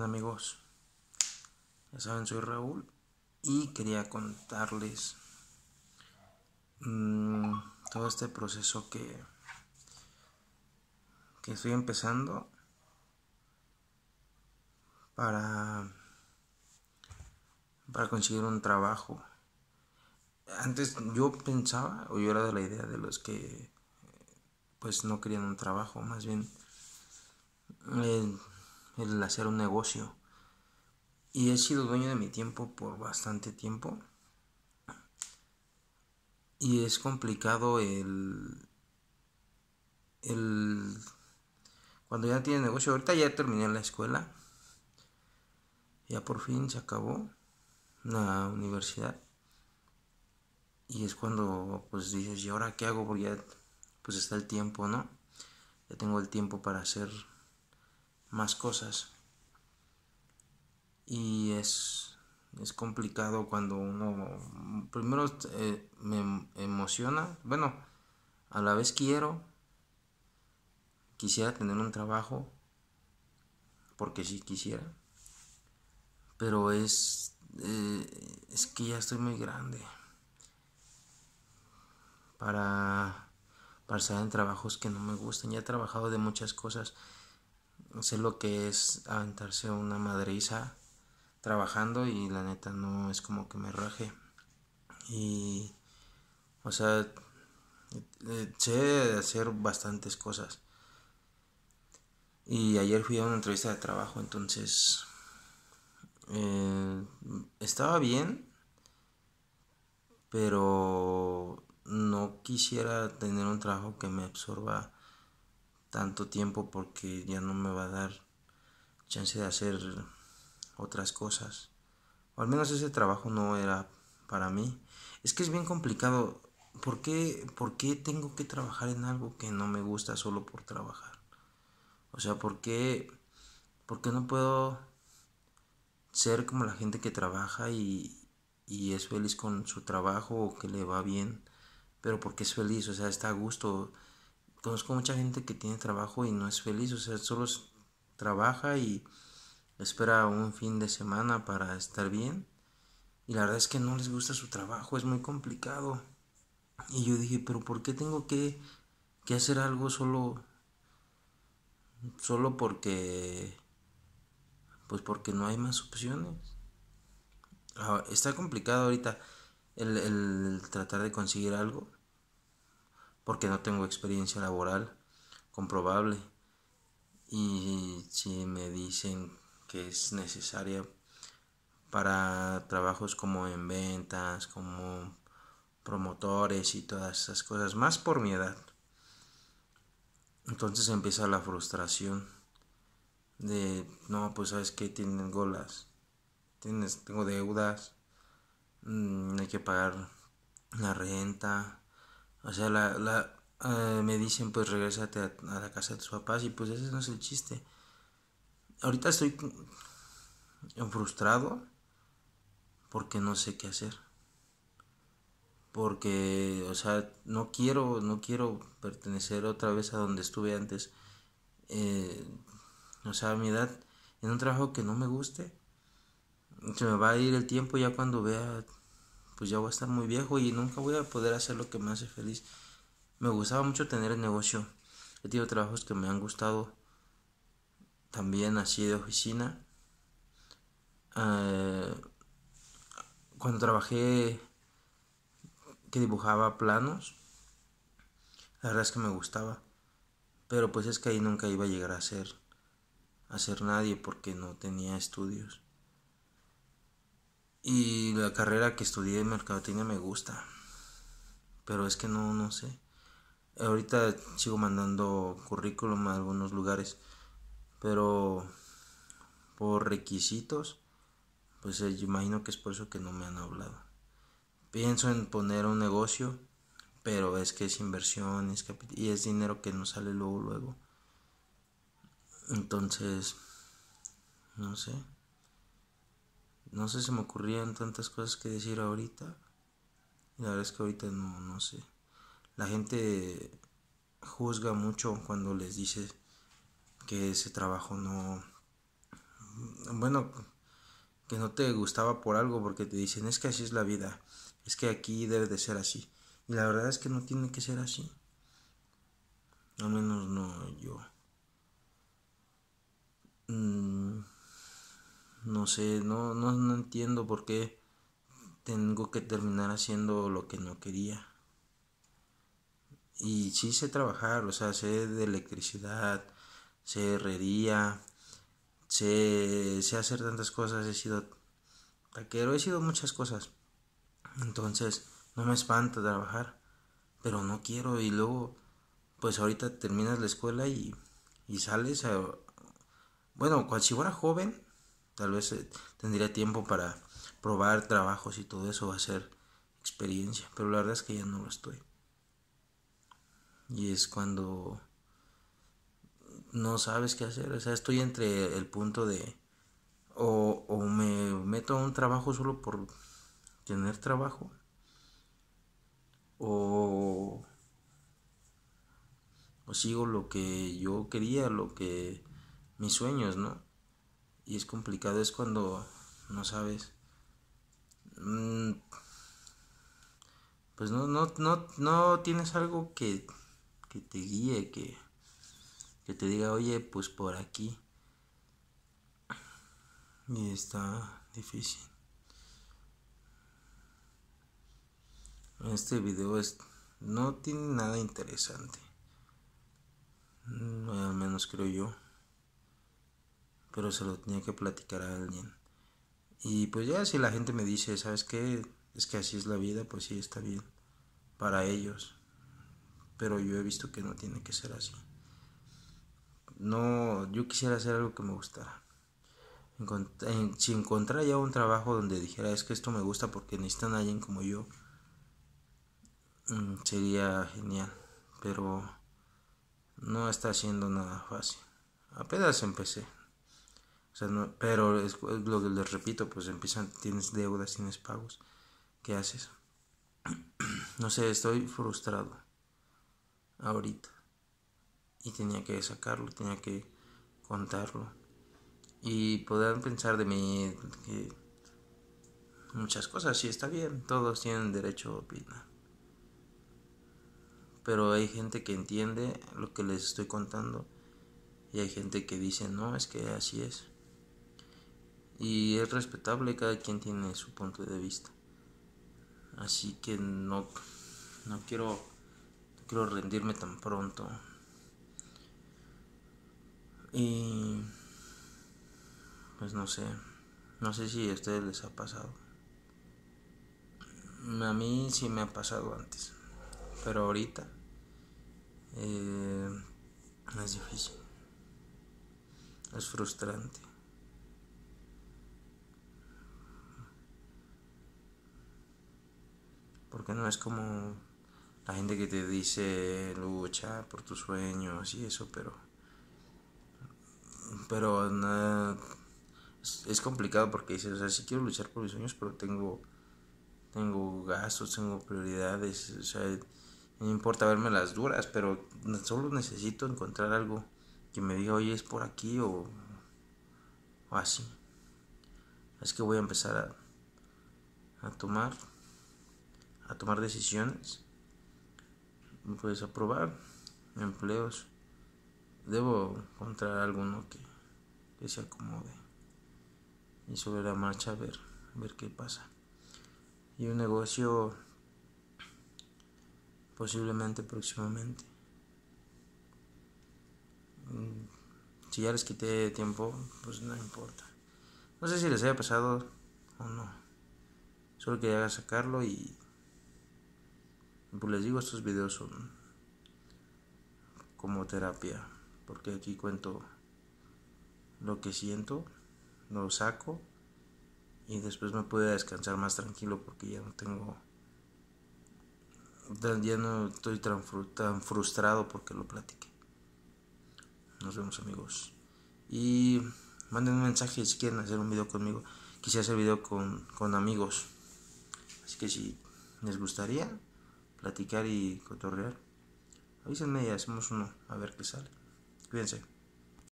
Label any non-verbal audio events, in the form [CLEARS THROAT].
amigos, ya saben, soy Raúl y quería contarles mm, todo este proceso que, que estoy empezando para, para conseguir un trabajo. Antes yo pensaba, o yo era de la idea de los que pues no querían un trabajo, más bien... Eh, el hacer un negocio. Y he sido dueño de mi tiempo por bastante tiempo. Y es complicado el... el cuando ya tiene negocio, ahorita ya terminé la escuela. Ya por fin se acabó la universidad. Y es cuando pues dices, ¿y ahora qué hago? Porque ya pues está el tiempo, ¿no? Ya tengo el tiempo para hacer más cosas. Y es, es complicado cuando uno primero eh, me emociona, bueno, a la vez quiero, quisiera tener un trabajo, porque si quisiera, pero es, eh, es que ya estoy muy grande para, Pasar en trabajos que no me gustan, ya he trabajado de muchas cosas sé lo que es aventarse una madriza trabajando y la neta no es como que me raje. Y, o sea, eh, eh, sé hacer bastantes cosas. Y ayer fui a una entrevista de trabajo, entonces eh, estaba bien, pero no quisiera tener un trabajo que me absorba tanto tiempo porque ya no me va a dar chance de hacer otras cosas. O al menos ese trabajo no era para mí. Es que es bien complicado. ¿Por qué, ¿Por qué tengo que trabajar en algo que no me gusta solo por trabajar? O sea, ¿por qué, por qué no puedo ser como la gente que trabaja y, y es feliz con su trabajo o que le va bien? Pero porque es feliz, o sea, está a gusto conozco mucha gente que tiene trabajo y no es feliz, o sea, solo trabaja y espera un fin de semana para estar bien. Y la verdad es que no les gusta su trabajo, es muy complicado. Y yo dije, pero ¿por qué tengo que, que hacer algo solo, solo porque, pues porque no hay más opciones? Ah, está complicado ahorita el tratar de conseguir algo porque no tengo experiencia laboral comprobable y si me dicen que es necesaria para trabajos como en ventas, como promotores y todas esas cosas, más por mi edad. Entonces empieza la frustración de, no, pues sabes que tienen golas, tienes, tengo deudas, mm, hay que pagar la renta, o sea, la, eh, me dicen pues regresate a, la casa de tus papás y pues ese no es el chiste. Ahorita estoy frustrado porque no sé qué hacer. Porque, o sea, no quiero, no quiero pertenecer otra vez a donde estuve antes. Eh, o sea, a mi edad, en un trabajo que no me guste, se me va a ir el tiempo ya cuando vea pues ya voy a estar muy viejo y nunca voy a poder hacer lo que me hace feliz. Me gustaba mucho tener el negocio. He tenido trabajos que me han gustado también así de oficina. Eh, cuando trabajé que dibujaba planos, la verdad es que me gustaba. Pero pues es que ahí nunca iba a llegar a ser, a ser nadie porque no tenía estudios. Y la carrera que estudié en mercadotecnia me gusta. Pero es que no, no sé. Ahorita sigo mandando currículum a algunos lugares. Pero por requisitos, pues eh, yo imagino que es por eso que no me han hablado. Pienso en poner un negocio, pero es que es inversión es y es dinero que no sale luego, luego. Entonces, no sé no sé, se me ocurrían tantas cosas que decir ahorita. Y la verdad es que ahorita no, no sé. La gente juzga mucho cuando les dice que ese trabajo no... Bueno, que no te gustaba por algo porque te dicen es que así es la vida, es que aquí debe de ser así. Y la verdad es que no tiene que ser así. Al menos no yo. Mm no sé, no, no, no entiendo por qué tengo que terminar haciendo lo que no quería. Y sí sé trabajar, o sea, sé de electricidad, sé herrería, sé, hacer tantas cosas, he sido taquero, he sido muchas cosas. Entonces, no me espanta trabajar, pero no quiero y luego, pues ahorita terminas la escuela y, y sales a... Bueno, cuando si fuera joven, tal vez eh, tendría tiempo para probar trabajos y todo eso, hacer experiencia, pero la verdad es que ya no lo estoy. Y es cuando no sabes qué hacer, o sea, estoy entre el punto de o, me meto a un trabajo solo por tener trabajo o, o sigo lo que yo quería, lo que mis sueños, ¿no? y es complicado es cuando no sabes. Mm, pues no, no, no, no tienes algo que, te guíe, que, que te diga, oye, pues por aquí. Y está difícil. Este video es, no tiene nada interesante. Mm, al menos creo yo pero se lo tenía que platicar a alguien. Y pues ya si la gente me dice, ¿sabes qué? Es que así es la vida, pues sí, está bien. Para ellos. Pero yo he visto que no tiene que ser así. No, yo quisiera hacer algo que me gustara. si encontrara ya un trabajo donde dijera, es que esto me gusta porque necesitan a alguien como yo, mm, sería genial. Pero no está siendo nada fácil. Apenas empecé pero es, lo que les repito, pues empiezan, tienes deudas, tienes pagos. ¿Qué haces? [CLEARS THROAT] No sé, estoy frustrado ahorita. Y tenía que sacarlo, tenía que contarlo. Y podrán pensar de mí que muchas cosas, sí está bien, todos tienen derecho a opinar. Pero hay gente que entiende lo que les estoy contando y hay gente que dice, no, es que así es y es respetable, cada quien tiene su punto de vista. Así que no, no quiero, quiero rendirme tan pronto. Y pues no sé, no sé si a ustedes les ha pasado. A mí sí me ha pasado antes, pero ahorita eh, es difícil, es frustrante. porque no es como la gente que te dice lucha por tus sueños y eso, pero pero es complicado porque dices, o sea, sí quiero luchar por mis sueños, pero tengo tengo gastos, tengo prioridades, o sea, no importa verme las duras, pero solo necesito encontrar algo que me diga, oye, es por aquí o, o así. Es que voy a empezar a, a tomar a tomar decisiones, pues aprobar empleos. Debo encontrar alguno que, se acomode y sobre la marcha ver, ver qué pasa. Y un negocio posiblemente próximamente. Mm, si ya les quité tiempo, pues no importa. No sé si les haya pasado o no. Solo que quería sacarlo y pues les digo, estos videos son como terapia, porque aquí cuento lo que siento, lo saco y después me puedo descansar más tranquilo porque ya no tengo ya no estoy tan, frustrado porque lo platiqué. Nos vemos amigos. Y manden un mensaje si quieren hacer un video conmigo. Quisiera hacer video con, con amigos. Así que si les gustaría, platicar y cotorrear. Avísenme ya, hacemos uno, a ver qué sale. Cuídense.